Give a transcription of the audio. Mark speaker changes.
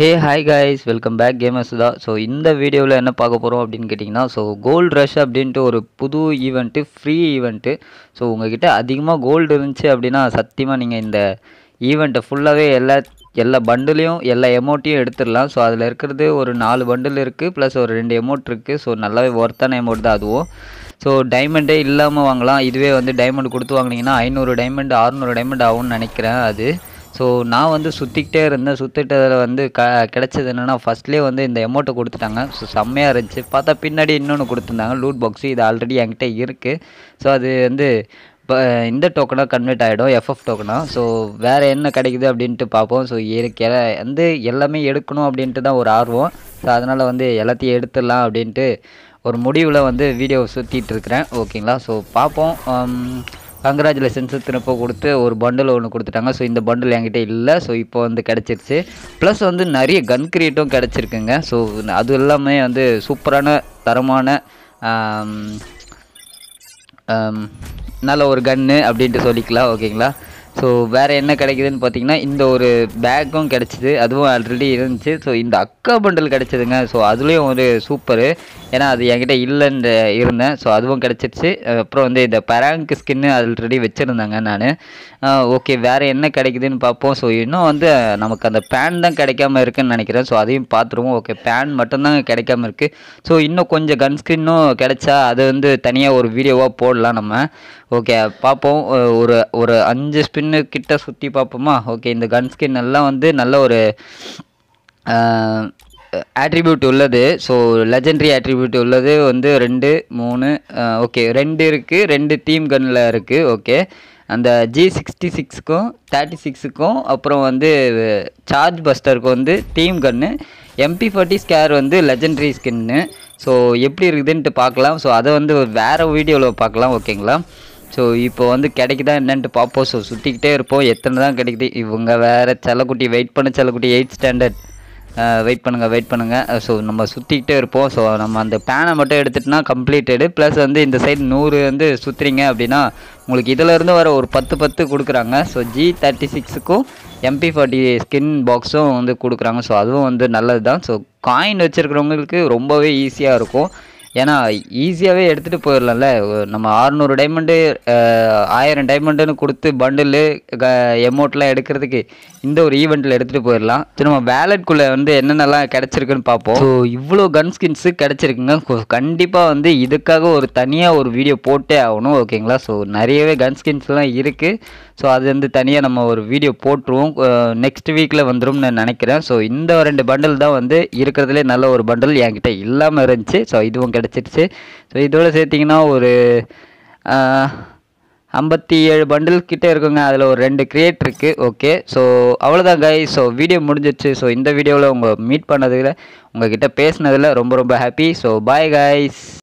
Speaker 1: ஹே hi guys welcome back gamers தான் so இந்த வீடியோவில் என்ன பார்க்க போகிறோம் அப்படின்னு கேட்டிங்கன்னா ஸோ கோல்டு ரஷ் அப்படின்ட்டு ஒரு புது ஈவெண்ட்டு ஃப்ரீ ஈவெண்ட்டு ஸோ உங்ககிட்ட அதிகமாக கோல்டு இருந்துச்சு அப்படின்னா சத்தியமாக நீங்கள் இந்த ஈவெண்ட்டை ஃபுல்லாகவே எல்லா எல்லா பண்டிலையும் எல்லா எமௌண்ட்டையும் எடுத்துடலாம் ஸோ அதில் இருக்கிறது ஒரு நாலு பண்டில் இருக்குது ப்ளஸ் ஒரு ரெண்டு எமௌண்ட் இருக்குது ஸோ நல்லாவே ஒர்த்தான எமௌண்ட் தான் அதுவும் ஸோ டைமண்டே இல்லாமல் வாங்கலாம் இதுவே வந்து டைமண்ட் கொடுத்து வாங்கினீங்கன்னா ஐநூறு டைமண்ட் அறுநூறு டைமண்ட் ஆகும்னு நினைக்கிறேன் அது ஸோ நான் வந்து சுற்றிக்கிட்டே இருந்தேன் சுற்றிட்டதில் வந்து க கிடச்சது என்னென்னா ஃபஸ்ட்லேயே வந்து இந்த எமௌண்ட்டை கொடுத்துட்டாங்க ஸோ செம்மையாக இருந்துச்சு பார்த்தா பின்னாடி இன்னொன்று கொடுத்துருந்தாங்க லூட் பாக்ஸு இது ஆல்ரெடி என்கிட்ட இருக்குது ஸோ அது வந்து இப்போ இந்த டோக்கனாக கன்வெர்ட் ஆகிடும் எஃப்எஃப் டோக்கனாக ஸோ வேறு என்ன கிடைக்குது அப்படின்ட்டு பார்ப்போம் ஸோ இருக்க வந்து எல்லாமே எடுக்கணும் அப்படின்ட்டு தான் ஒரு ஆர்வம் ஸோ அதனால் வந்து எல்லாத்தையும் எடுத்துடலாம் அப்படின்ட்டு ஒரு முடிவில் வந்து வீடியோ சுற்றிட்டு இருக்கிறேன் ஓகேங்களா ஸோ பார்ப்போம் கங்க்ராச்சுலேஷன்ஸு திரும்ப கொடுத்து ஒரு பண்டில் ஒன்று கொடுத்துட்டாங்க ஸோ இந்த பண்டில் என்கிட்ட இல்லை ஸோ இப்போ வந்து கிடச்சிருச்சு ப்ளஸ் வந்து நிறைய கன் கிரியேட்டும் கிடச்சிருக்குங்க ஸோ அது எல்லாமே வந்து சூப்பரான தரமான நல்ல ஒரு கன்று அப்படின்ட்டு சொல்லிக்கலாம் ஓகேங்களா ஸோ வேறு என்ன கிடைக்குதுன்னு பார்த்தீங்கன்னா இந்த ஒரு பேக்கும் கிடச்சிது அதுவும் ஆல்ரெடி இருந்துச்சு ஸோ இந்த அக்கா பண்டல் கிடச்சிதுங்க ஸோ அதுலேயும் ஒரு சூப்பரு ஏன்னா அது என்கிட்ட இல்லைன்னு இருந்தேன் ஸோ அதுவும் கிடச்சிருச்சு அப்புறம் வந்து இந்த பராங்க் ஸ்கின்னு ஆல்ரெடி வச்சுருந்தாங்க நான் ஓகே வேறு என்ன கிடைக்குதுன்னு பார்ப்போம் ஸோ இன்னும் வந்து நமக்கு அந்த பேன் தான் கிடைக்காம இருக்குன்னு நினைக்கிறேன் ஸோ அதையும் பார்த்துருவோம் ஓகே பேன் மட்டும்தான் கிடைக்காம இருக்குது ஸோ இன்னும் கொஞ்சம் கன் ஸ்கின்னும் கிடைச்சா அது வந்து தனியாக ஒரு வீடியோவாக போடலாம் நம்ம ஓகே பார்ப்போம் ஒரு ஒரு அஞ்சு ஸ்பி ஸ்பின்னு கிட்ட சுற்றி பார்ப்போமா ஓகே இந்த கன் ஸ்கின் எல்லாம் வந்து நல்ல ஒரு ஆட்ரிபியூட் உள்ளது ஸோ லெஜண்டரி ஆட்ரிபியூட் உள்ளது வந்து ரெண்டு மூணு ஓகே ரெண்டு இருக்குது ரெண்டு டீம் கன்னில் இருக்குது ஓகே அந்த ஜி சிக்ஸ்டி சிக்ஸுக்கும் தேர்ட்டி சிக்ஸுக்கும் அப்புறம் வந்து சார்ஜ் பஸ்டருக்கும் வந்து டீம் கன்னு எம்பி ஃபார்ட்டி ஸ்கேர் வந்து லெஜண்டரி ஸ்கின்னு ஸோ எப்படி இருக்குதுன்ட்டு பார்க்கலாம் ஸோ அதை வந்து வேறு வீடியோவில் பார்க்கலாம் ஓகேங்களா ஸோ இப்போ வந்து கிடைக்குதா என்னன்ட்டு பார்ப்போம் ஸோ சுற்றிக்கிட்டே இருப்போம் எத்தனை தான் கிடைக்குது இவங்க வேறு செல்லக்குட்டி வெயிட் பண்ண செல்லக்குட்டி எயிட் ஸ்டாண்டர்ட் வெயிட் பண்ணுங்கள் வெயிட் பண்ணுங்கள் ஸோ நம்ம சுற்றிக்கிட்டே இருப்போம் ஸோ நம்ம அந்த பேனை மட்டும் எடுத்துகிட்டோம்னா கம்ப்ளீட்டடு ப்ளஸ் வந்து இந்த சைடு நூறு வந்து சுற்றுறீங்க அப்படின்னா உங்களுக்கு இதிலேருந்து வர ஒரு பத்து பத்து கொடுக்குறாங்க ஸோ ஜி தேர்ட்டி சிக்ஸுக்கும் எம்பி ஃபார்ட்டி ஸ்கின் பாக்ஸும் வந்து கொடுக்குறாங்க ஸோ அதுவும் வந்து நல்லது தான் ஸோ காயின் வச்சுருக்கிறவங்களுக்கு ரொம்பவே ஈஸியாக இருக்கும் ஏன்னா ஈஸியாகவே எடுத்துகிட்டு போயிடலாம்ல நம்ம ஆறுநூறு டைமண்டு ஆயிரம் டைமண்டுன்னு கொடுத்து பண்டில் க எமௌண்ட்லாம் எடுக்கிறதுக்கு இந்த ஒரு ஈவெண்ட்டில் எடுத்துகிட்டு போயிடலாம் ஸோ நம்ம வேலட்குள்ளே வந்து என்னென்னலாம் கிடச்சிருக்குன்னு பார்ப்போம் ஸோ இவ்வளோ கன் ஸ்கின்ஸு கிடச்சிருக்குங்க கண்டிப்பாக வந்து இதுக்காக ஒரு தனியாக ஒரு வீடியோ போட்டே ஆகணும் ஓகேங்களா ஸோ நிறையவே கன் ஸ்கின்ஸ்லாம் இருக்குது ஸோ அது வந்து தனியாக நம்ம ஒரு வீடியோ போட்டுருவோம் நெக்ஸ்ட் வீக்கில் வந்துடும் நான் நினைக்கிறேன் ஸோ இந்த ரெண்டு பண்டில் தான் வந்து இருக்கிறதுலே நல்ல ஒரு பண்டில் என்கிட்ட இல்லாமல் இருந்துச்சு ஸோ இதுவும் கிடச்சிருச்சு ஸோ இதோடு சேர்த்திங்கன்னா ஒரு ஐம்பத்தி ஏழு பண்டில் கிட்டே இருக்குங்க அதில் ஒரு ரெண்டு கிரியேட் இருக்குது ஓகே ஸோ அவ்வளோதான் கை ஸோ வீடியோ முடிஞ்சிச்சு ஸோ இந்த வீடியோவில் உங்கள் மீட் பண்ணதில் உங்ககிட்ட பேசினதில் ரொம்ப ரொம்ப ஹாப்பி ஸோ பாய் காய்ஸ்